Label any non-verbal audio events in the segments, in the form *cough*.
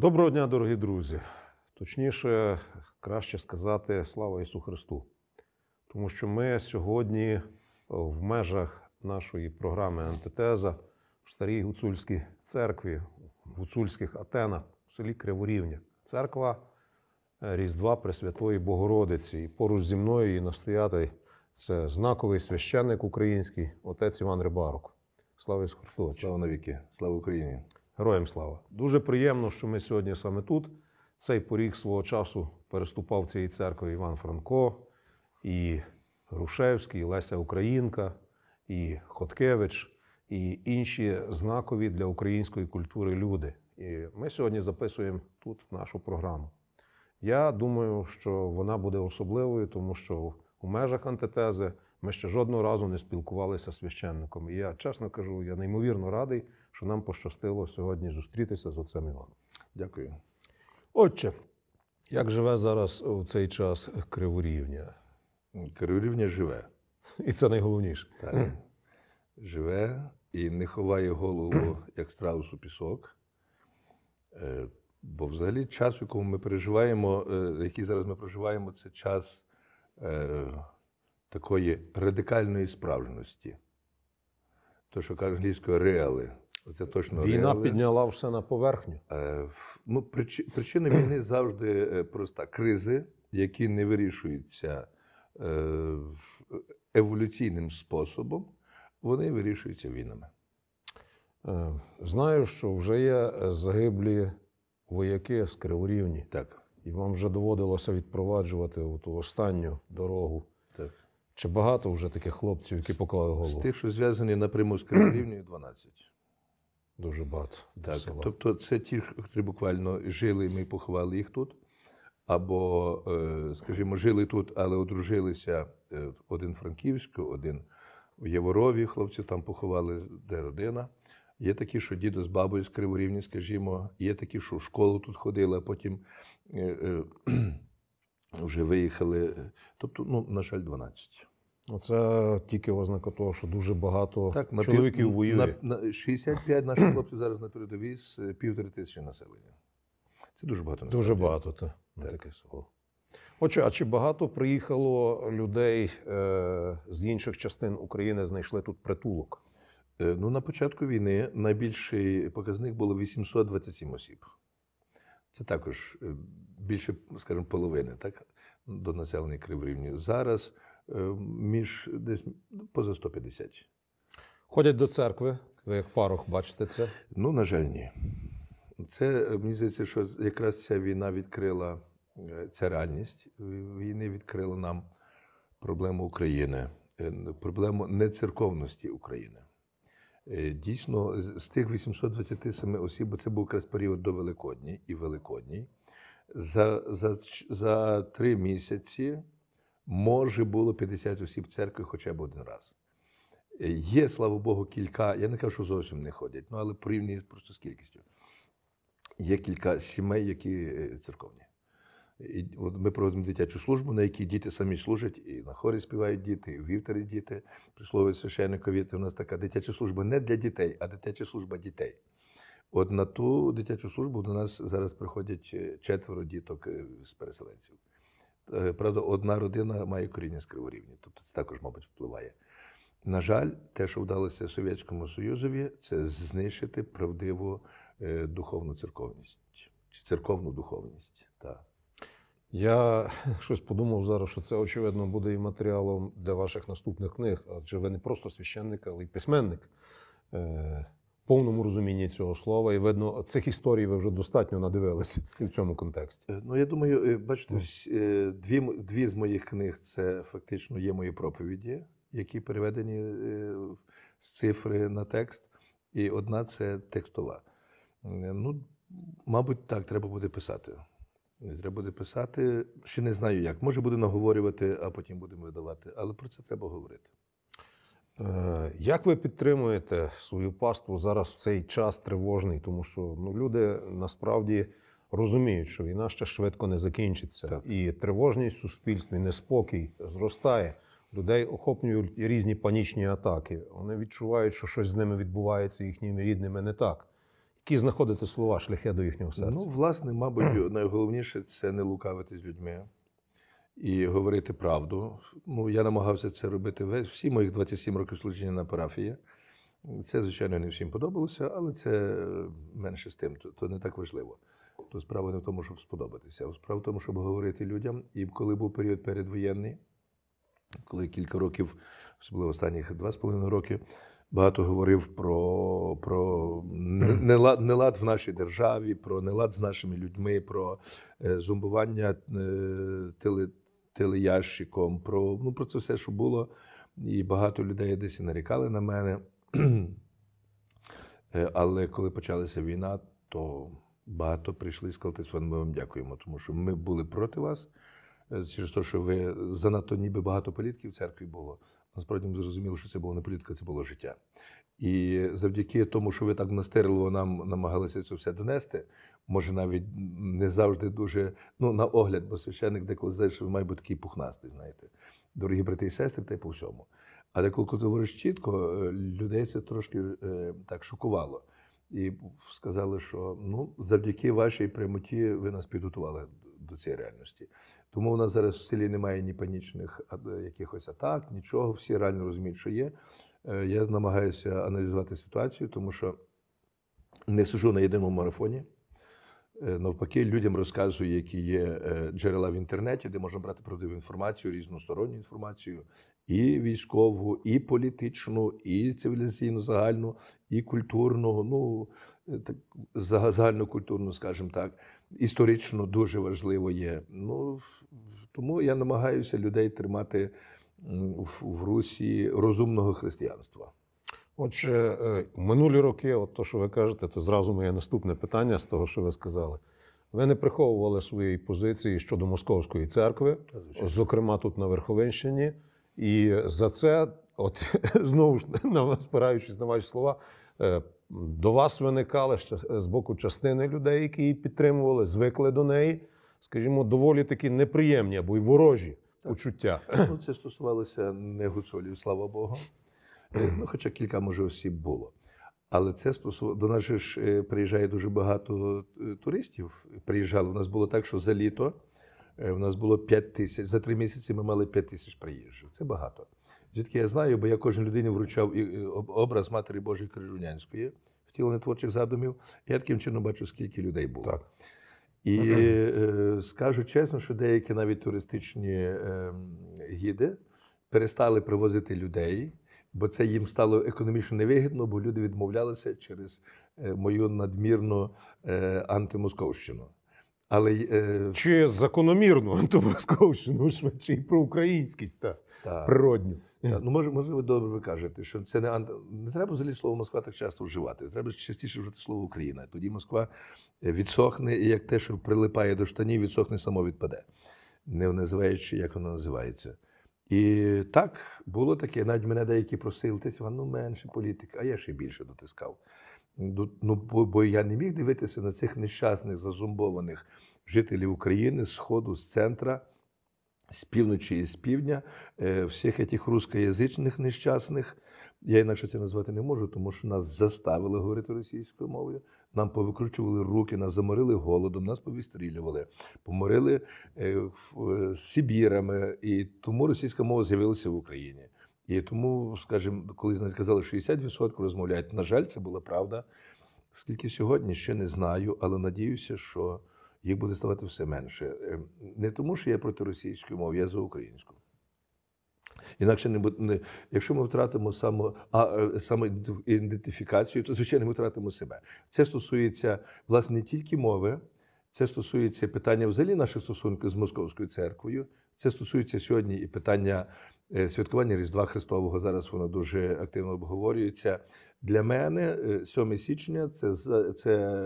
Доброго дня, дорогі друзі. Точніше, краще сказати слава Ісу Христу, тому що ми сьогодні в межах нашої програми Антитеза в старій гуцульській церкві, в гуцульських Атенах, в селі Криворівня, церква е, Різдва Пресвятої Богородиці. І поруч зі мною і настоятель це знаковий священник український, отець Іван Рибарок. Слава Ісу Христу! Слава навіки! Слава Україні! Героям слава! Дуже приємно, що ми сьогодні саме тут. Цей поріг свого часу переступав цієї церкви Іван Франко, і Грушевський, і Леся Українка, і Хоткевич, і інші знакові для української культури люди. І ми сьогодні записуємо тут нашу програму. Я думаю, що вона буде особливою, тому що у межах антитези ми ще жодного разу не спілкувалися з священником. І я чесно кажу, я неймовірно радий що нам пощастило сьогодні зустрітися з отцем Іваном. Дякую. Отче, як живе зараз у цей час Криворівня? Криворівня живе. І це найголовніше. Так. Живе і не ховає голову, *clears throat* як страус у пісок. Е, бо взагалі час, в якому ми переживаємо, е, який зараз ми проживаємо, це час е, такої радикальної справжності. То, що каже англійською реали, це точно Війна реально. підняла все на поверхню. Е, ну, Причина війни завжди е, проста: кризи, які не вирішуються е, еволюційним способом, вони вирішуються війнами. Знаю, що вже є загиблі вояки з Криворівні. Так. І вам вже доводилося відпроваджувати ту останню дорогу. Так. Чи багато вже таких хлопців, які поклали голову? З тих, що зв'язані напряму з Криворівнею, 12 дуже багато. Так, села. Тобто, це ті, хто буквально жили, ми поховали їх тут. Або, е, скажімо, жили тут, але одружилися е, один Франківську, один в Яворові. Хлопці там поховали, де родина. Є такі, що дідо з бабою з Криворівні, скажімо, є такі, що в школу тут ходили, а потім е, *clears throat* вже виїхали. Тобто, ну, на жаль, 12. Ну, це тільки ознака того, що дуже багато так, чоловіків пів... воює. На, на 65 наших хлопців зараз на передовій з е, півтори тисячі населення. Це дуже багато. Дуже населення. багато, та, так. таке слово. Отже, а чи багато приїхало людей е, з інших частин України, знайшли тут притулок? Е, ну, на початку війни найбільший показник було 827 осіб. Це також е, більше, скажімо, половини так, до населення Криворівні. Зараз. Е, між десь поза 150. Ходять до церкви. Ви як парох бачите це? Ну, на жаль, ні. Це е, мені здається, що якраз ця війна відкрила е, ця реальність. Війни відкрила нам проблему України, проблему нецерковності України. Дійсно, з тих 827 осіб, бо це був якраз період до Великодні і Великодній, за, за, за три місяці може було 50 осіб церкви хоча б один раз. Є, слава Богу, кілька, я не кажу, що зовсім не ходять, ну але порівняно просто з кількістю. Є кілька сімей, які е, церковні. І от Ми проводимо дитячу службу, на якій діти самі служать, і на хорі співають діти, і в вівтарі діти, присловують священникові. У нас така дитяча служба не для дітей, а дитяча служба дітей. От на ту дитячу службу до нас зараз приходять е, четверо діток е, з переселенців. Е, правда, одна родина має коріння з Криворівні, тобто це також, мабуть, впливає. На жаль, те, що вдалося Совєтському Союзові, це знищити правдиву е, духовну церковність чи церковну духовність. Так. Я *laughs* щось подумав зараз, що це очевидно буде і матеріалом для ваших наступних книг, адже ви не просто священник, але й письменник. Е, повному розумінні цього слова. І видно, цих історій ви вже достатньо надивилися і в цьому контексті. Е, ну я думаю, е, бачите, ну. е, дві дві з моїх книг це фактично є мої проповіді, які переведені з цифри на текст. І одна це текстова. Ну, мабуть, так, треба буде писати. Треба буде писати, ще не знаю як. Може, буде наговорювати, а потім будемо видавати. Але про це треба говорити. Е, як ви підтримуєте свою паству зараз в цей час тривожний? Тому що ну, люди насправді розуміють, що війна ще швидко не закінчиться, так. і тривожність в суспільстві, неспокій зростає. Людей охоплюють різні панічні атаки. Вони відчувають, що щось з ними відбувається їхніми рідними не так. Які знаходити слова шляхи до їхнього серця? Ну, власне, мабуть, *clears throat* найголовніше це не лукавити з людьми і говорити правду. Ну, Я намагався це робити весь всі моїх 27 років служіння на парафії. Це, звичайно, не всім подобалося, але це е, менше з тим, то, то не так важливо. То справа не в тому, щоб сподобатися, а справа в тому, щоб говорити людям. І коли був період передвоєнний, коли кілька років, особливо останніх два з половиною роки, багато говорив про про нелад, нелад в нашій державі, про нелад з нашими людьми, про е, зомбування е, теле, Ящиком про ну, про це все, що було. І багато людей десь і нарікали на мене. *clears throat* Е, але коли почалася війна, то багато прийшли і сказали, що ми вам дякуємо, тому що ми були проти вас е, через те, що ви занадто ніби багато політків в церкві було. Насправді ми зрозуміли, що це було не політика, це було життя. І завдяки тому, що ви так настирливо нам намагалися це все донести, може навіть не завжди дуже ну на огляд, бо священник деколи що має бути такий пухнастий, знаєте, дорогі брати і сестри, та й по всьому. Але коли говориш чітко, е, людей це трошки е, так шокувало. І сказали, що ну завдяки вашій прямоті ви нас підготували до цієї реальності. Тому у нас зараз в селі немає ні панічних якихось атак, нічого. Всі реально розуміють, що є. Е, я намагаюся аналізувати ситуацію, тому що не сижу на єдиному марафоні. Е, навпаки, людям розказую, які є е, джерела в інтернеті, де можна брати правдиву інформацію, різносторонню інформацію, і військову, і політичну, і цивілізаційну, загальну, і культурну, ну так загальнокультурну, скажімо так, історично дуже важливо є. Ну тому я намагаюся людей тримати в Русі розумного християнства. Отже, е, минулі роки, от то, що ви кажете, то зразу моє наступне питання з того, що ви сказали. Ви не приховували своєї позиції щодо московської церкви, Звичайно. зокрема тут на Верховинщині, І за це, от *laughs* знову ж спираючись на ваші слова, е, до вас виникали з боку частини людей, які її підтримували, звикли до неї, скажімо, доволі такі неприємні або й ворожі. Почуття. Ну, Це стосувалося не гуцолів, слава Богу. Е, ну, Хоча кілька, може, осіб було. Але це стосувалося. До нас ж е, приїжджає дуже багато е, туристів. приїжджали. У нас було так, що за літо у нас було 5 тисяч. За три місяці ми мали 5 тисяч приїжджих. Це багато. Звідки я знаю, бо я кожен людині вручав образ Матері Божої Крижунянської, втілення творчих задумів. Я таким чином бачу, скільки людей було. Так. І е, скажу чесно, що деякі навіть туристичні ем, гіди перестали привозити людей, бо це їм стало економічно невигідно, бо люди відмовлялися через е, мою надмірну е, антимосковщину. Але чи закономірну антимосковщину швидше і про українськість та, та природню. Ну, може, можливо, добре ви кажете, що це не не треба взагалі слово Москва так часто вживати. Треба частіше вжити слово Україна. Тоді Москва відсохне і як те, що прилипає до штанів, відсохне само відпаде, не називаючи, як воно називається. І так було таке. Навіть мене деякі просили, ти ну менше політики, а я ще більше дотискав. Ну, Бо я не міг дивитися на цих нещасних, зазумбованих жителів України з Сходу, з центра. З півночі і з півдня е, всіх этих рускоязичних нещасних. Я інакше це назвати не можу, тому що нас заставили говорити російською мовою. Нам повикручували руки, нас заморили голодом, нас повістрілювали, поморили е, е, з Сибірами. І тому російська мова з'явилася в Україні. І тому, скажімо, коли навіть казали, що 60% розмовляють. На жаль, це була правда. Скільки сьогодні ще не знаю, але надіюся, що їх буде ставати все менше. Е, не тому, що я проти російської мови, я за українську. Інакше не буде, якщо ми втратимо само, а, е, самоідентифікацію, то звичайно ми втратимо себе. Це стосується власне не тільки мови, це стосується питання взагалі наших стосунків з московською церквою. Це стосується сьогодні і питання е, святкування Різдва Христового. Зараз воно дуже активно обговорюється. Для мене 7 січня це це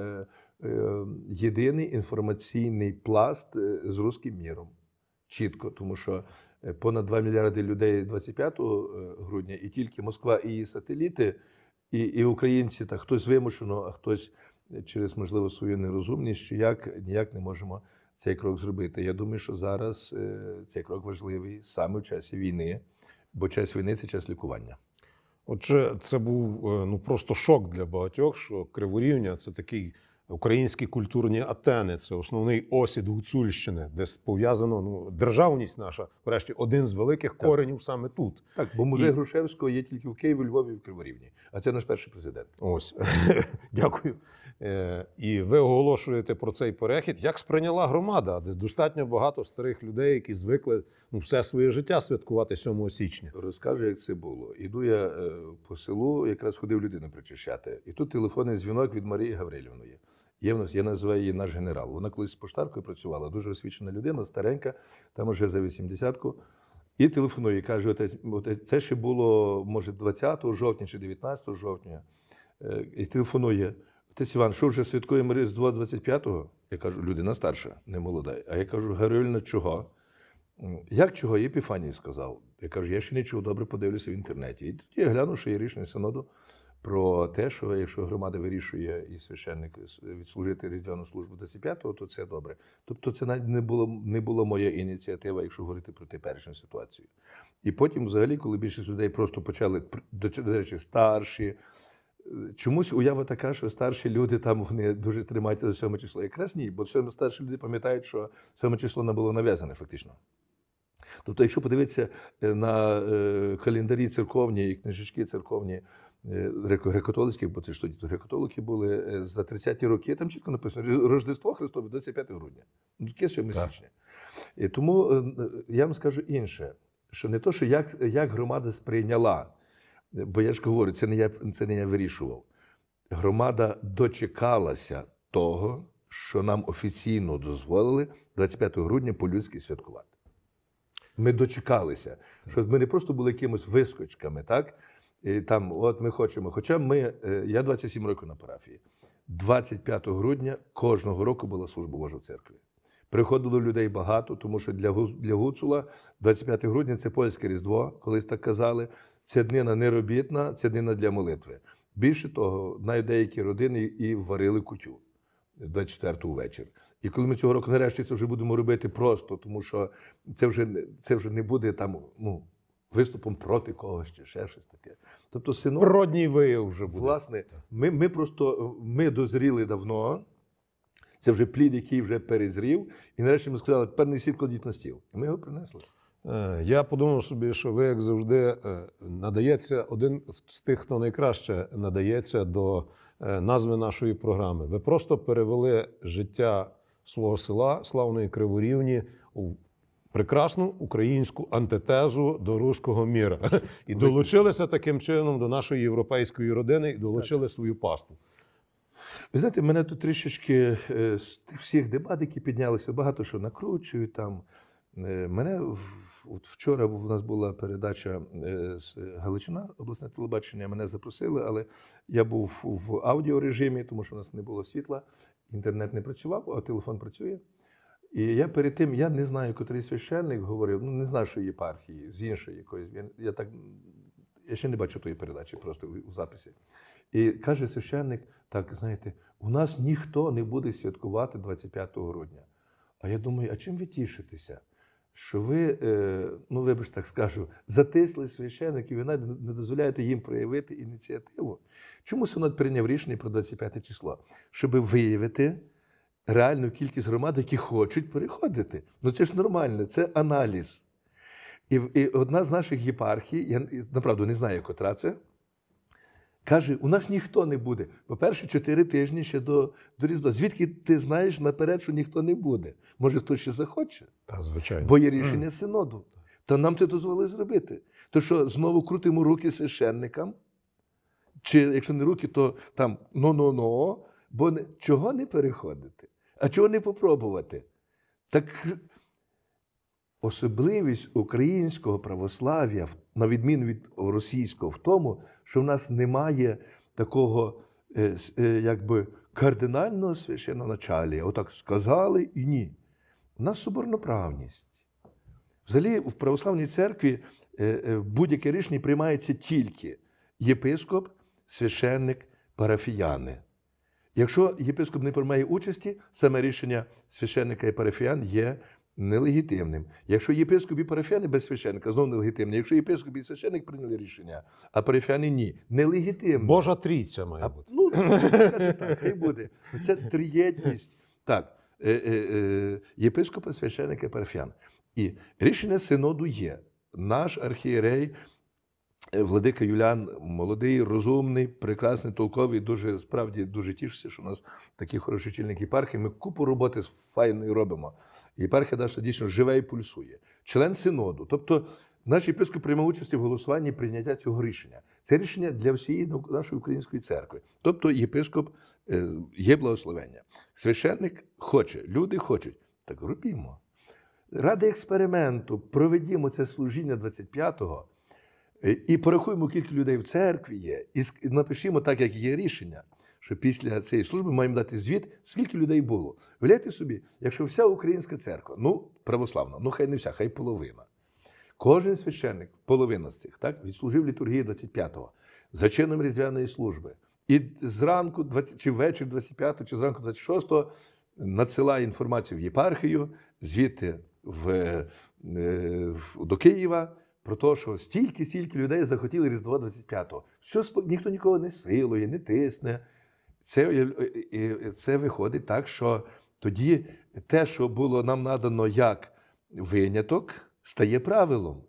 Е, єдиний інформаційний пласт е, з русським міром. Чітко, тому що е, понад 2 мільярди людей 25 грудня, і тільки Москва і її сателіти, і і українці, та хтось вимушено, а хтось через, можливо, свою нерозумність, що як ніяк не можемо цей крок зробити. Я думаю, що зараз цей крок важливий саме в часі війни, бо час війни це час лікування. Отже, це був ну просто шок для багатьох, що Криворівня це такий Українські культурні атени це основний осід Гуцульщини, де пов'язано ну державність наша, врешті, один з великих так. коренів саме тут. Так, бо музей І... Грушевського є тільки в Києві, Львові і в Криворівні. А це наш перший президент. Ось *laughs* дякую. Е, і ви оголошуєте про цей перехід. Як сприйняла громада? Де достатньо багато старих людей, які звикли ну все своє життя святкувати 7 січня. Розкажу, як це було. Іду я е, по селу, якраз ходив людину причищати, і тут телефонний дзвінок від Марії Гаврилівної. Є в нас, я називаю її наш генерал. Вона колись з поштаркою працювала, дуже освічена людина, старенька, там уже за 80-ку. І телефонує, каже, отець, це ще було, може, 20 жовтня чи 19 жовтня. Е, і телефонує. Отець Іван, що вже святкуємо Різдво 25-го? Я кажу, людина старша, не молода. А я кажу, героїльно чого? Як чого? Єпіфаній сказав. Я кажу, я ще нічого добре подивлюся в інтернеті. І тоді я глянув, що є рішення синоду про те, що якщо громада вирішує і священник відслужити різдвяну службу до 5-го, то це добре. Тобто, це навіть не було не була моя ініціатива, якщо говорити про теперішню ситуацію. І потім, взагалі, коли більшість людей просто почали до речі, старші. Е, чомусь уява така, що старші люди там вони дуже тримаються за 7 число. Якраз ні, бо все старші люди пам'ятають, що 7 число не було нав'язане фактично. Тобто, якщо подивитися е, на е, календарі церковні і книжечки церковні Е, греко-католицьких, бо це ж тоді греко-католики були е, за 30-ті роки. Там чітко написано Рождество Христове 25 грудня, ну, яке 7 січня. І тому е, я вам скажу інше, що не то, що як як громада сприйняла, бо я ж говорю, це не я це не я вирішував. Громада дочекалася того, що нам офіційно дозволили 25 грудня по-людськи святкувати. Ми дочекалися, що ми не просто були якимось вискочками, так? І там, от ми хочемо. Хоча ми, е, я 27 років на парафії. 25 грудня кожного року була служба Божа в церкві. Приходило людей багато, тому що для для Гуцула 25 грудня це польське різдво, колись так казали. Це днина неробітна, це днина для молитви. Більше того, навіть деякі родини і варили кутю 24-го вечір. І коли ми цього року нарешті це вже будемо робити просто, тому що це вже це вже не буде там. ну, виступом проти когось чи ще щось таке. Тобто, синок, Природній вияв вже буде. Власне, ми ми просто ми дозріли давно. Це вже плід, який вже перезрів. І нарешті ми сказали, тепер не сіть кладіть на стіл. І ми його принесли. Е, я подумав собі, що ви, як завжди, е, надається один з тих, хто найкраще надається до е, назви нашої програми. Ви просто перевели життя свого села, славної Криворівні, прекрасну українську антитезу до руського міра *laughs* і долучилися таким чином до нашої європейської родини і долучили свою пасту. Ви знаєте, мене тут трішечки е, з тих всіх дебат, які піднялися, багато що накручують там. Е, мене от вчора в нас була передача е, з Галичина, обласне телебачення. Мене запросили, але я був в аудіорежимі, тому що в нас не було світла. Інтернет не працював, а телефон працює. І я перед тим, я не знаю, котрий священник говорив, ну не з нашої єпархії, з іншої якоїсь. Я, я так я ще не бачу тої передачі просто у, у записі. І каже священник: так, знаєте, у нас ніхто не буде святкувати 25 грудня. А я думаю, а чим ви тішитеся? Що ви, е, ну вибач так скажу, затисли священників і навіть не дозволяєте їм проявити ініціативу. Чому Синод прийняв рішення про 25 число? Щоби виявити реальну кількість громад, які хочуть переходити. Ну це ж нормально, це аналіз. І і одна з наших єпархій, я направду не знаю, котра це, каже: у нас ніхто не буде. По-перше, чотири тижні ще до до Різдва. Звідки ти знаєш наперед, що ніхто не буде? Може, хтось ще захоче? Та, звичайно. Бо є рішення mm. синоду. То нам це дозволили зробити. То що знову крутимо руки священникам, чи якщо не руки, то там но-но-но, бо не, чого не переходити? А чого не попробувати? Так особливість українського православ'я, на відміну від російського, в тому, що в нас немає такого е, е, якби кардинального священоначалія. Отак сказали і ні. У нас соборноправність. Взагалі, в православній церкві е, будь-яке рішення приймається тільки єпископ, священник, парафіяни. Якщо єпископ не приймає участі, саме рішення священника і парафіян є нелегітимним. Якщо єпископ і парафіяни без священника, знову нелегітимне. Якщо єпископ і священник прийняли рішення, а парафіяни ні. Нелегітимно. Божа трійця має бути. А, ну, ну так, хай буде. Це триєдність. Так, е, е, е, єпископ, священника і парафіян. І рішення синоду є. Наш архієрей Е, Владика Юлян молодий, розумний, прекрасний, толковий. Дуже справді дуже тішуся, що у нас такі хороші чільник єпархії. Ми купу роботи з файною робимо. Єпархія наша дійсно живе і пульсує. Член синоду. Тобто, наш єпископ приймав участь в голосуванні прийняття цього рішення. Це рішення для всієї нашої української церкви. Тобто, єпископ е, є благословення. Священник хоче, люди хочуть. Так робімо. Ради експерименту проведімо це служіння 25-го. Е, і порахуємо, кілька людей в церкві є, і напишімо так, як є рішення, що після цієї служби маємо дати звіт, скільки людей було. Виявляйте собі, якщо вся українська церква, ну православна, ну хай не вся, хай половина. Кожен священник, половина з цих, так, відслужив літургії 25-го за чином різдвяної служби. І зранку, 20, чи ввечері 25-го, чи зранку 26-го надсилає інформацію в єпархію, звідти в, е, в, до Києва про те, що стільки-стільки людей захотіли Різдва 25-го. все Що ніхто нікого не силує, не тисне. Це, Це виходить так, що тоді те, що було нам надано як виняток, стає правилом.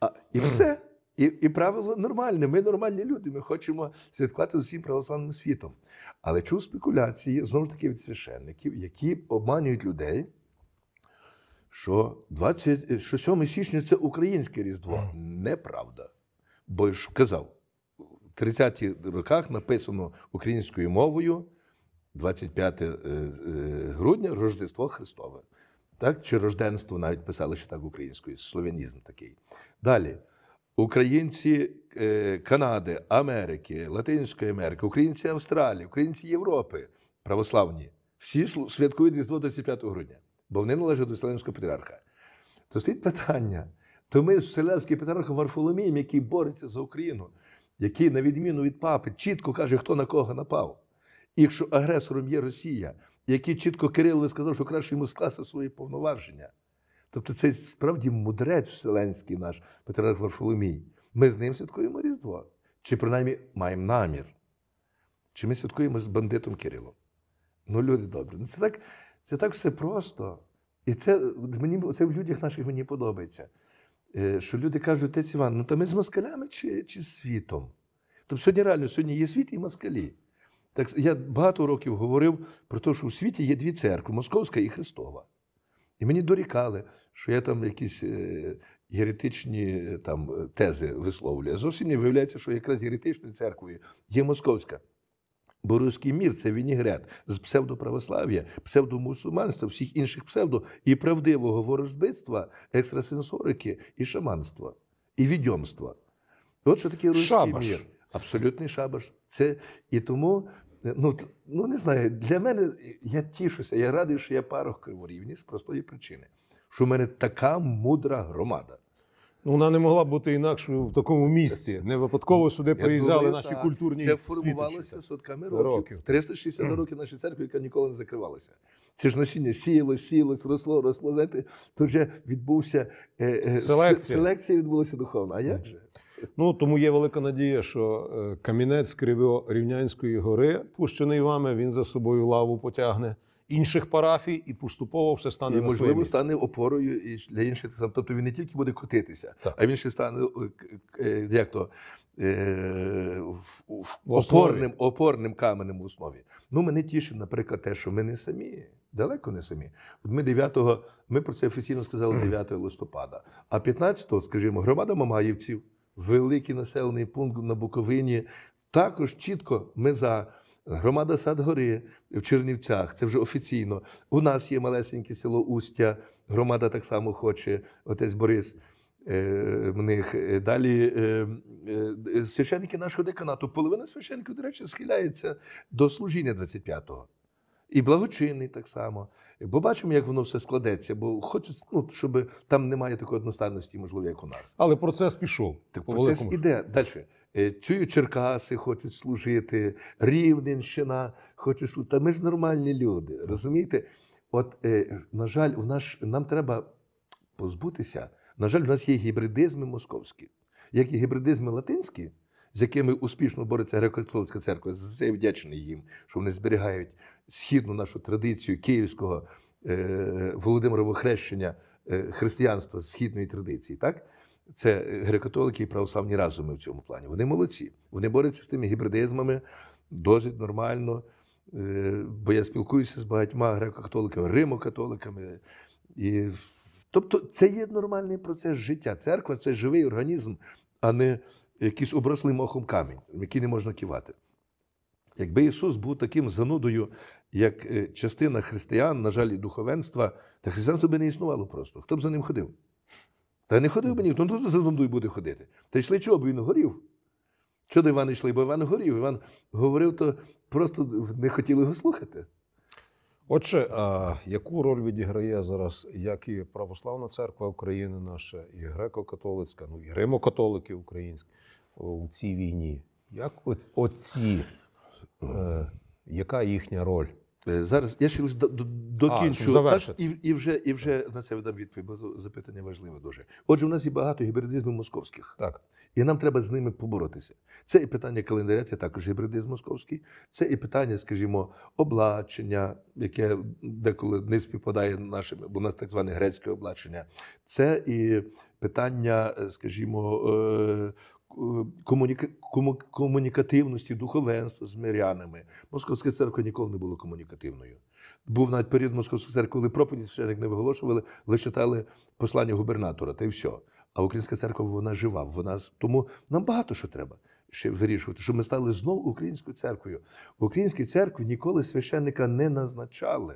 А, І все. І і правило нормальне. Ми нормальні люди, ми хочемо святкувати з усім православним світом. Але чув спекуляції знову ж таки від священників, які обманюють людей що 20, що 7 січня це українське Різдво. Mm. Неправда. Бо ж казав, в 30-ті роках написано українською мовою 25 е, е, грудня Рождество Христове. Так? Чи рожденство навіть писали ще так українською, слов'янізм такий. Далі. Українці е, Канади, Америки, Латинської Америки, українці Австралії, українці Європи православні. Всі святкують Різдво 25 грудня бо вони належать до Вселенського патріарха. То стоїть питання, то ми з Вселенським патріархом Варфоломієм, який бореться за Україну, який, на відміну від папи, чітко каже, хто на кого напав. І якщо агресором є Росія, який чітко Кирилові сказав, що краще йому скласти свої повноваження. Тобто це справді мудрець вселенський наш Патріарх Варфоломій. Ми з ним святкуємо Різдво. Чи принаймні маємо намір? Чи ми святкуємо з бандитом Кирилом? Ну, люди добрі. Ну, це так це так все просто. І це мені це в людях наших мені подобається. Е, що люди кажуть, отець Іван, ну та ми з москалями чи чи з світом? Тобто сьогодні реально сьогодні є світ і москалі. Так, Я багато років говорив про те, що у світі є дві церкви Московська і Христова. І мені дорікали, що я там якісь єретичні е, е, там, тези висловлюю. Зовсім не виявляється, що якраз єретичною церквою є московська. Бо руський мір це вінігрет з псевдоправослав'я, псевдомусульманства, всіх інших псевдо і правдивого ворожбитства, екстрасенсорики і шаманства, і відьомства. От що таке руський шабаш. мір. Абсолютний шабаш. Це і тому, е, ну ну не знаю, для мене я тішуся, я радий, що я парох криворівні з простої причини, що в мене така мудра громада. Ну, Вона не могла бути інакшою в такому місці. Не випадково сюди приїжджали наші та... культурні. Це формувалося сотками років. років. 360 *clears throat* років нашої церкви, яка ніколи не закривалася. Це ж насіння сіялось, сіялось, росло, росло. Знаєте, то вже відбувся е, е селекція. селекція відбулася духовна. А як же? Ну тому є велика надія, що е, камінець криво Рівнянської гори, пущений вами, він за собою лаву потягне інших парафій, і поступово все стане і, на можливо, місце. стане опорою і для інших сам. Тобто він не тільки буде котитися, так. а він ще стане е, е, як то е, опорним опорним каменем в основі. Ну мене тішить, наприклад, те, що ми не самі. Далеко не самі. От ми 9-го, ми про це офіційно сказали 9 листопада. А 15-го, скажімо, громада Мамаївців, великий населений пункт на Буковині. Також чітко ми за громада Садгори в Чернівцях, це вже офіційно. У нас є малесеньке село Устя, громада так само хоче, отець Борис. Е, в них е, далі е, священники нашого деканату, половина священників, до речі, схиляється до служіння 25-го. І благочинний так само. Бо бачимо, як воно все складеться, бо хочуть, ну, щоб там немає такої одностайності, можливо, як у нас. Але процес пішов. Так, процес іде далі. Чую, е, Черкаси хочуть служити, Рівненщина хоче служити. Та ми ж нормальні люди. розумієте? От, е, на жаль, в наш, нам треба позбутися. На жаль, в нас є гібридизми московські, як і гібридизми латинські, з якими успішно бореться Греко-католицька церква. За це я вдячний їм, що вони зберігають східну нашу традицію київського е, Володимирового хрещення е, християнства східної традиції. так? Це греко-католики і православні разуми в цьому плані. Вони молодці. Вони борються з тими гібридизмами досить нормально. Е, бо я спілкуюся з багатьма греко-католиками, римо-католиками. І... Тобто, це є нормальний процес життя. Церква це живий організм, а не якийсь оброслий мохом камінь, який не можна кивати. Якби Ісус був таким занудою, як е, частина християн, на жаль, і духовенства, то християнство би не існувало просто. Хто б за ним ходив? Та не ходив би ніхто, ну то за дундуй буде ходити. Та йшли чого б він горів? Чого до Івана йшли? Бо Іван горів. Іван говорив, то просто не хотіли його слухати. Отже, а яку роль відіграє зараз як і Православна церква України наша, і греко-католицька, ну і Римо-католики українські у цій війні? Як от, оці, е, яка їхня роль? Е, зараз я ще лише докінчу а, так, і і, вже і вже на це видам відповідь, бо запитання важливе дуже. Отже, у нас є багато гібридизмів московських, так і нам треба з ними поборотися. Це і питання календаря, це також гібридизм московський, це і питання, скажімо, облачення, яке деколи не співпадає нашим, бо у нас так зване грецьке облачення, це і питання, е, скажімо, е, Е, комуніка... комунікативності духовенства з мирянами. Московська церква ніколи не була комунікативною. Був навіть період Московської церкви, коли проповідь священик не виголошували, лише читали послання губернатора, та й все. А українська церква вона жива. Вона тому нам багато що треба ще вирішувати, щоб ми стали знову українською церквою. В українській церкві ніколи священника не назначали.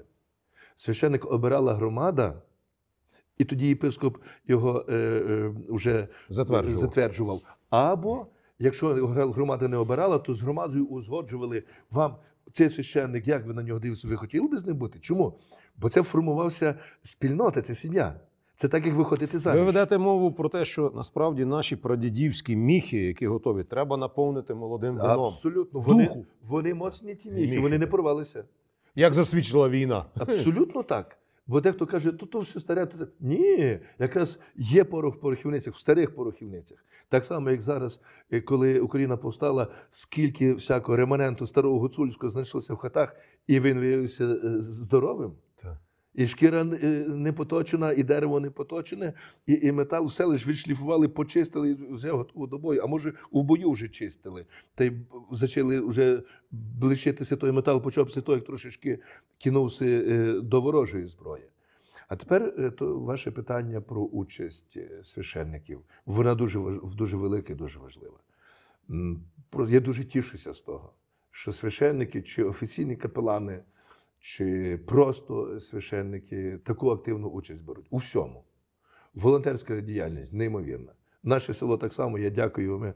Священник обирала громада. І тоді єпископ його е, е, вже затверджував. затверджував. Або якщо громада не обирала, то з громадою узгоджували вам цей священник, як ви на нього дивитися, ви хотіли б з ним бути? Чому? Бо це формувався спільнота, це сім'я. Це так, як виходити заміж. Ви ведете мову про те, що насправді наші прадідівські міхи, які готові, треба наповнити молодим вином. Абсолютно, вони Духу. вони моцні ті міхи, міхи, вони не порвалися. Як засвідчила війна? Абсолютно так. Бо дехто каже, то то все старе. То...". Ні, якраз є порох в порохівницях, в старих порохівницях. Так само, як зараз, е, коли Україна повстала, скільки всякого реманенту старого гуцульського знайшлося в хатах, і він виявився е, здоровим. І шкіра е, не поточена, і дерево не поточене, і і метал все лиш відшліфували, почистили і вже готово до бою. А може, у бою вже чистили. Та й зачали вже блищитися той метал, почався той, як трошечки кинувся е, до ворожої зброї. А тепер е, то ваше питання про участь священників. Вона дуже дуже велика і дуже важлива. Я дуже тішуся з того, що священники чи офіційні капелани чи просто священники таку активну участь беруть. У всьому. Волонтерська діяльність неймовірна. Наше село так само, я дякую. Ми,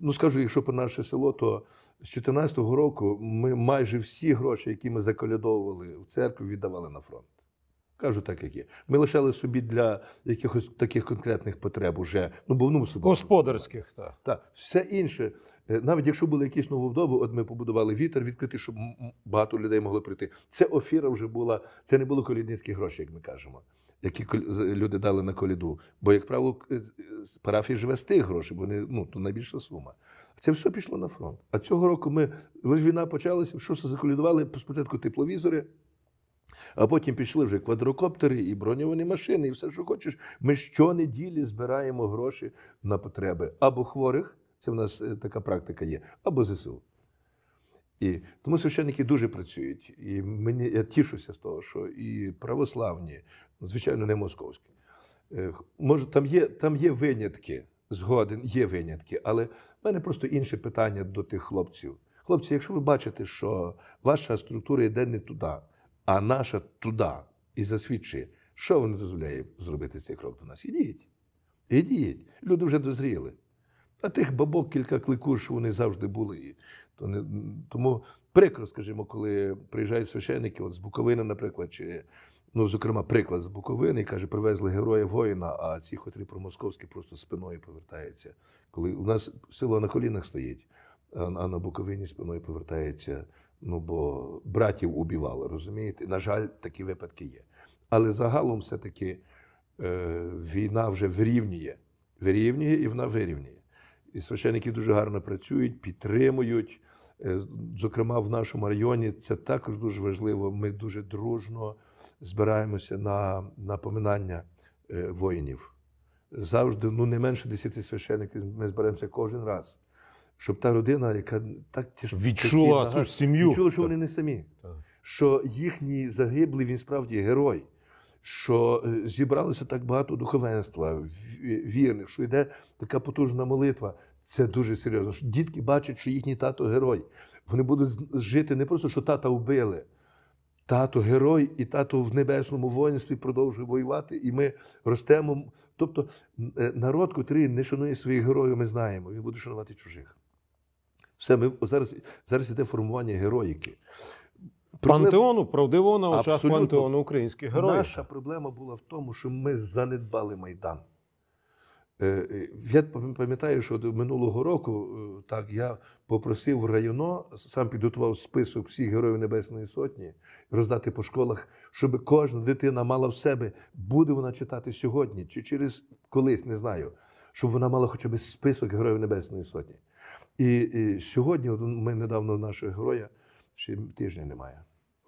Ну скажу, якщо про наше село, то з 2014 року ми майже всі гроші, які ми заколядовували в церкві, віддавали на фронт. Кажу так, як є. Ми лишали собі для якихось таких конкретних потреб уже ну бо собі. господарських. Так, Так. все інше. Е, навіть якщо були якісь нововдови, от ми побудували вітер відкритий, щоб багато людей могло прийти. Це офіра вже була. Це не були колідницькі гроші, як ми кажемо, які люди дали на коліду. Бо, як правило, парафія живе з тих грошей, бо вони ну то найбільша сума. Це все пішло на фронт. А цього року ми лиш війна почалася. Що колідували? Спочатку тепловізори. А потім пішли вже квадрокоптери і броньовані машини, і все, що хочеш. Ми щонеділі збираємо гроші на потреби або хворих, це в нас е, така практика є, або ЗСУ. І тому священники дуже працюють. І мені я тішуся з того, що і православні, звичайно, не московські. Е, може, там є, там є винятки. Згоден, є винятки, але в мене просто інше питання до тих хлопців. Хлопці, якщо ви бачите, що ваша структура йде не туди, а наша туди і засвідчує, що вона дозволяє зробити цей крок до нас. Ідіть. Ідіть. Люди вже дозріли. А тих бабок кілька кликуш вони завжди були. Тому прикро, скажімо, коли приїжджають священники от з Буковини, наприклад, чи, ну, зокрема, приклад з Буковини, і каже, привезли героя воїна, а ці, котрі промосковські, просто спиною повертаються. Коли у нас село на колінах стоїть а на Буковині спиною повертається. Ну бо братів убивали, розумієте? На жаль, такі випадки є. Але загалом, все-таки е, війна вже вирівнює, вирівнює і вона вирівнює. І священники дуже гарно працюють, підтримують. Е, зокрема, в нашому районі це також дуже важливо. Ми дуже дружно збираємося на напоминання поминання е, воїнів. Завжди, ну не менше 10 священиків, ми зберемося кожен раз щоб та родина, яка так тяжко відчула такі, цю нагад, сім'ю, відчула, що так. вони не самі, так. що їхній загиблий він справді герой, що е, зібралося так багато духовенства, вірних, що йде така потужна молитва. Це дуже серйозно. Дітки бачать, що їхній тато герой. Вони будуть жити не просто, що тата вбили. Тато герой, і тато в небесному воїнстві продовжує воювати, і ми ростемо. Тобто е, народ, котрий не шанує своїх героїв, ми знаємо, він буде шанувати чужих. Все, ми зараз зараз іде формування героїки. Проблем... Пантеону, правдиво на очах Абсолютно. пантеону українських героїв. Наша проблема була в тому, що ми занедбали Майдан. Е, е, я пам'ятаю, що до минулого року е, так я попросив в районо, сам підготував список всіх героїв Небесної Сотні, роздати по школах, щоб кожна дитина мала в себе, буде вона читати сьогодні чи через колись, не знаю, щоб вона мала хоча б список героїв Небесної Сотні. І, і сьогодні, от ми недавно нашого героя, ще тижня немає.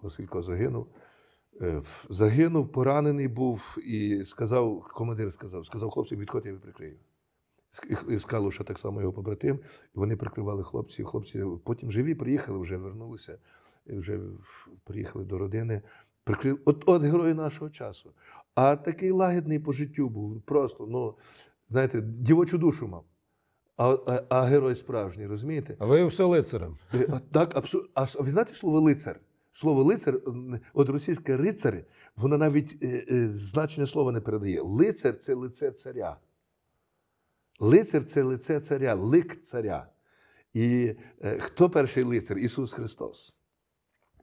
Василько загинув. Е, загинув, поранений був і сказав, командир сказав, сказав хлопцям, відходьте, я ви прикрию. І Скалуша так само його побратим, і вони прикривали хлопців. Хлопці потім живі, приїхали, вже вернулися, вже приїхали до родини. Прикрили. От от герої нашого часу. А такий лагідний по життю був. Просто, ну, знаєте, дівочу душу мав. А а, а герой справжній, розумієте? А ви все лицарем. Е, так, абсу... А ви знаєте слово лицар? Слово лицар, от російське рицар, воно навіть е, е, значення слова не передає. Лицар це лице царя. Лицар це лице царя, лик царя. І е, хто перший лицар? Ісус Христос.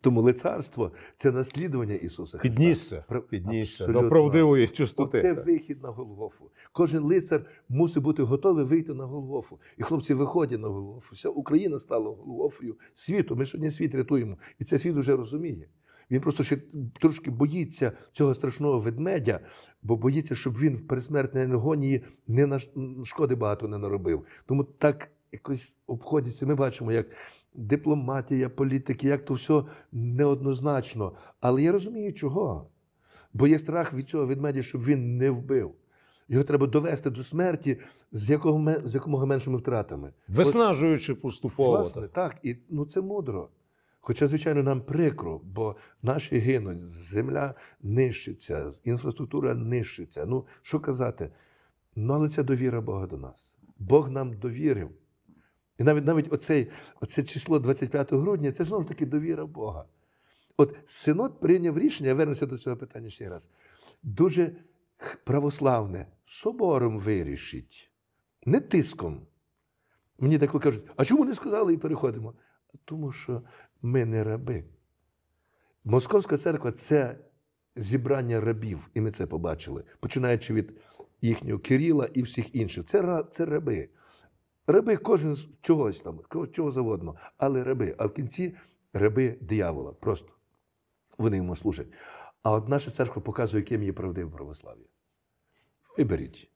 Тому лицарство це наслідування Ісуса Христа. Піднісся, піднісся до правдивої чистоти. Це вихід на Голгофу. Кожен лицар мусить бути готовий вийти на Голгофу. І хлопці виходять на Голгофу. Вся Україна стала Голгофою світу. Ми сьогодні світ рятуємо. І це світ уже розуміє. Він просто ще трошки боїться цього страшного ведмедя, бо боїться, щоб він в пересмертній агонії не на шкоди багато не наробив. Тому так якось обходиться. Ми бачимо, як дипломатія, політики, як то все неоднозначно. Але я розумію, чого. Бо є страх від цього від ведмедя, щоб він не вбив. Його треба довести до смерті з якого з якомога меншими втратами. Виснажуючи поступово. Власне, так. І ну це мудро. Хоча, звичайно, нам прикро, бо наші гинуть, земля нищиться, інфраструктура нищиться. Ну, що казати? Ну, але це довіра Бога до нас. Бог нам довірив. І навіть навіть оце, оце число 25 грудня це знову ж таки довіра Бога. От синод прийняв рішення, я вернуся до цього питання ще раз. Дуже православне, собором вирішить, не тиском. Мені деколи кажуть, а чому не сказали і переходимо? Тому що ми не раби. Московська церква це зібрання рабів, і ми це побачили, починаючи від їхнього Кирила і всіх інших. Це це раби. Раби кожен з чогось там, чого завгодно, але раби, а в кінці раби диявола. Просто вони йому служать. А от наша церква показує, яким є правдиве православ'я. Виберіть.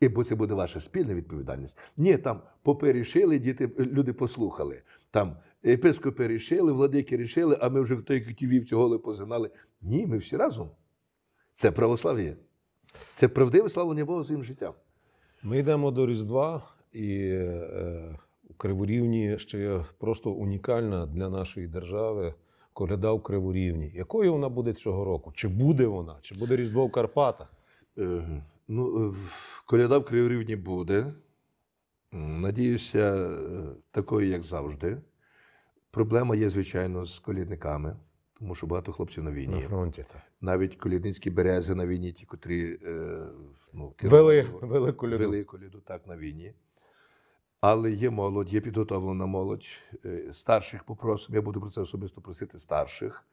І бо це буде ваша спільна відповідальність. Ні, там попи рішили, діти, люди послухали. Там єпископи рішили, владики рішили, а ми вже хто який цього голи позинали. Ні, ми всі разом. Це православ'я. Це правдиве славлення Бога своїм життям. Ми йдемо до Різдва, і е, у Криворівні ще просто унікальна для нашої держави. Коляда в Криворівні. Якою вона буде цього року? Чи буде вона? Чи буде Різдво в Карпатах? Е, ну, е, коляда в Криворівні буде. Надіюся, такою, як завжди. Проблема є, звичайно, з колідниками, тому що багато хлопців на війні. На фронті, так. Навіть колідницькі берези на війні, ті, котрі ну, вели, вели, коліду. вели коліду так на війні. Але є молодь, є підготовлена молодь. Е, старших попросимо. Я буду про це особисто просити старших,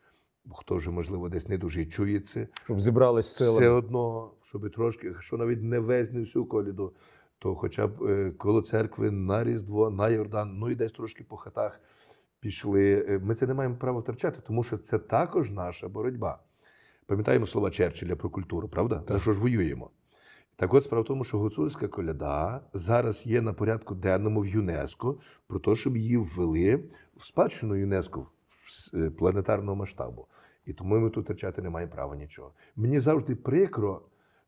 бо хто вже, можливо, десь не дуже чується, Щоб зібрались сили. Все одно, щоб трошки, якщо навіть не весь не всю коліду, то хоча б е, коло церкви на Різдво, на Йордан, ну і десь трошки по хатах пішли. Е, ми це не маємо права втрачати, тому що це також наша боротьба. Пам'ятаємо слова Черчилля про культуру, правда? Так. За що ж воюємо? Так от справа в тому, що гуцульська коляда зараз є на порядку денному в ЮНЕСКО про те, щоб її ввели в спадщину ЮНЕСКО з е, планетарного масштабу. І тому ми тут втрачати не маємо права нічого. Мені завжди прикро,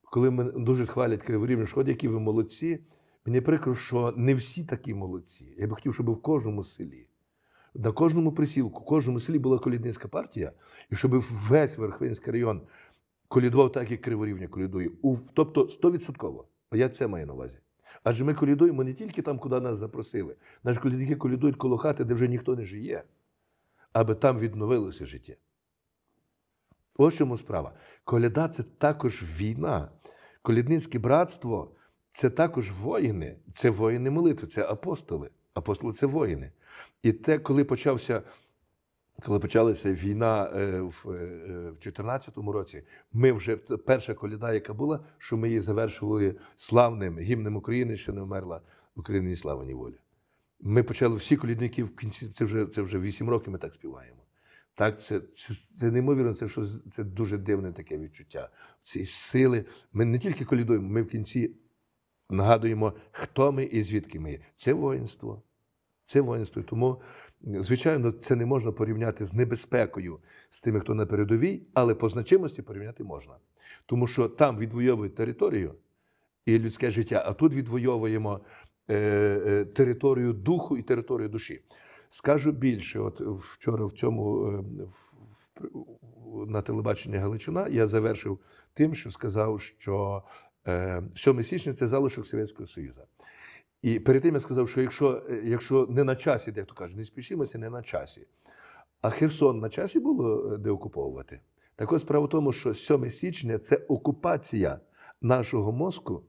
коли мене дуже хвалять криворівні шкоди, які ви молодці. Мені прикро, що не всі такі молодці. Я би хотів, щоб в кожному селі, на кожному присілку, в кожному селі була колідницька партія, і щоб весь Верхвинський район колідував так, як Криворівня колідує. Тобто 100%. Я це маю на увазі. Адже ми колідуємо не тільки там, куди нас запросили. Наші колідники колідують коло хати, де вже ніхто не жиє, аби там відновилося життя. Ось чому справа. Коляда це також війна. Колідницьке братство це також воїни, це воїни молитви, це апостоли. Апостоли це воїни. І те, коли почався коли почалася війна е, в 2014 е, е, році, ми вже перша коліда, яка була, що ми її завершували славним гімном України, що не вмерла в Україні ні слава, ні воля. Ми почали всі колідники в кінці. Це вже це вже 8 років. Ми так співаємо. Так, це це, це неймовірно. Це що це дуже дивне таке відчуття. Ці сили. Ми не тільки колідуємо, ми в кінці нагадуємо, хто ми і звідки ми. Це воїнство. Це воїнство. Тому. Звичайно, це не можна порівняти з небезпекою з тими, хто на передовій, але по значимості порівняти можна. Тому що там відвоюють територію і людське життя, а тут відвоюємо е, е, територію духу і територію душі. Скажу більше, от вчора в цьому е, в, на телебаченні Галичина я завершив тим, що сказав, що 7 січня це залишок Совєтського Союзу. І перед тим я сказав, що якщо е, якщо не на часі, як то кажуть, не спішимося, не на часі. А Херсон на часі було е, деокуповувати. Так ось справа в тому, що 7 січня це окупація нашого мозку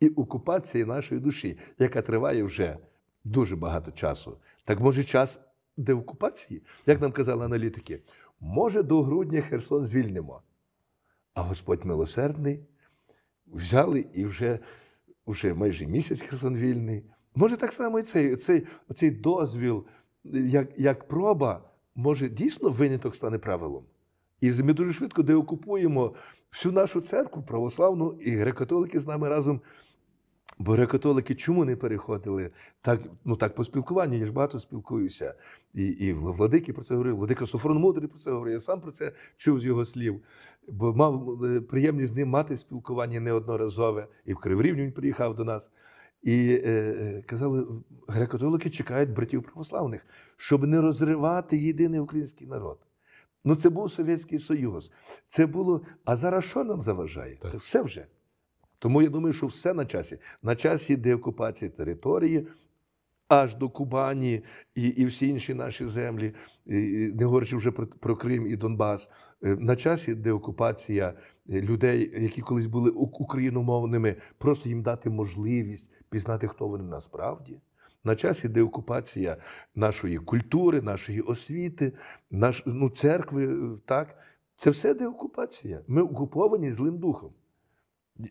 і окупація нашої душі, яка триває вже дуже багато часу. Так може час деокупації, як нам казали аналітики, може до грудня Херсон звільнимо. А Господь милосердний взяли і вже уже майже місяць Херсон вільний. Може, так само і цей цей, цей дозвіл, як як проба, може, дійсно виняток стане правилом. І ми дуже швидко деокупуємо всю нашу церкву православну, і греко-католики з нами разом Бо Борекатолики чому не переходили? Так ну так по спілкуванню, я ж багато спілкуюся. І і Владики про це говорив, Владика Софрон Мудрий про це говорив, я сам про це чув з його слів. Бо мав е, приємність з ним мати спілкування неодноразове. І в Криворівню він приїхав до нас. І е, е, казали, греко-католики чекають братів православних, щоб не розривати єдиний український народ. Ну це був Совєтський Союз. Це було. А зараз що нам заважає? Так. Все вже. Тому я думаю, що все на часі, на часі деокупації території. Аж до Кубані і і всі інші наші землі, і, не говорячи вже про про Крим і Донбас, е, на часі деокупація е, людей, які колись були україномовними, просто їм дати можливість пізнати, хто вони насправді. На часі деокупація нашої культури, нашої освіти, наш ну церкви, так це все деокупація. Ми окуповані злим духом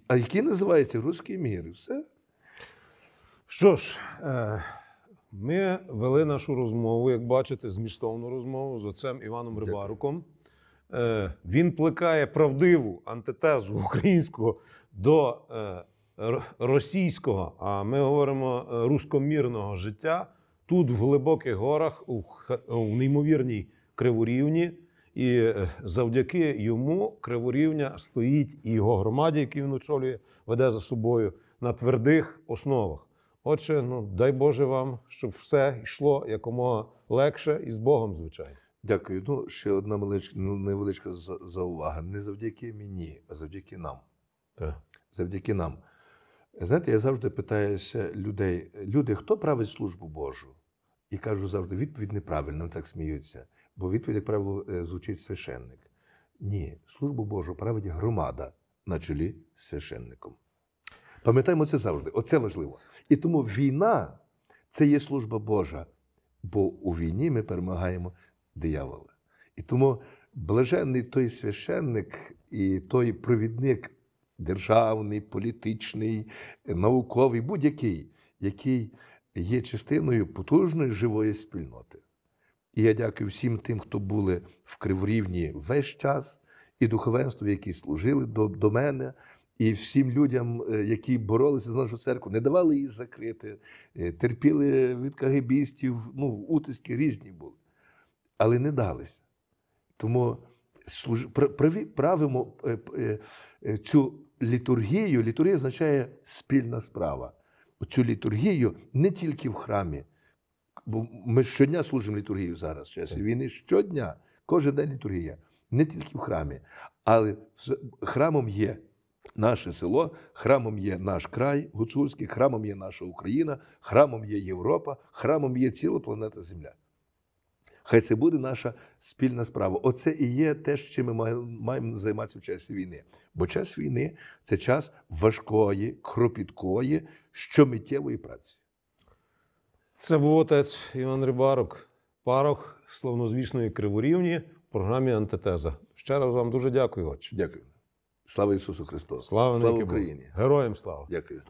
а який називається Руський мір. І все. Що ж, е, ми вели нашу розмову, як бачите, змістовну розмову з отцем Іваном Рибаруком. Е, він плекає правдиву антитезу *laughs* українського до е, російського, а ми говоримо рускомірного життя тут, в глибоких горах, у неймовірній криворівні. І е, завдяки йому криворівня стоїть і його громаді, яку він очолює, веде за собою на твердих основах. Отже, ну дай Боже вам, щоб все йшло якомога легше і з Богом, звичайно. Дякую. Ну ще одна маленька, ну, невеличка заувага. Не завдяки мені, а завдяки нам. Так. Завдяки нам. Знаєте, я завжди питаюся людей: люди, хто править службу Божу? І кажу завжди, відповідь неправильна, так сміються. Бо відповідь, як правило, е, звучить священник. Ні, службу Божу править громада на чолі з священником. Пам'ятаємо це завжди, оце важливо. І тому війна це є служба Божа, бо у війні ми перемагаємо диявола. І тому блаженний той священник і той провідник державний, політичний, науковий, будь-який, який є частиною потужної живої спільноти. І я дякую всім тим, хто були в Криворівні весь час, і духовенству, які служили до, до мене. І всім людям, е, які боролися за нашу церкву, не давали її закрити, е, терпіли від кагибістів, ну, утиски різні були, але не далися. Тому служ... правимо е, цю літургію. Літургія означає спільна справа. Цю літургію не тільки в храмі. Бо ми щодня служимо літургію зараз, в часі війни. Щодня, кожен день літургія, не тільки в храмі, але храмом є наше село, храмом є наш край гуцульський, храмом є наша Україна, храмом є Європа, храмом є ціла планета Земля. Хай це буде наша спільна справа. Оце і є те, чим ми маємо займатися в часі війни. Бо час війни це час важкої, кропіткої, щомиттєвої праці. Це був отець Іван Рибарок, парох славнозвісної криворівні в програмі Антитеза. Ще раз вам дуже дякую, отче. Дякую. Слава Ісусу Христу! Слава, слава Україні! Героям слава! Дякую.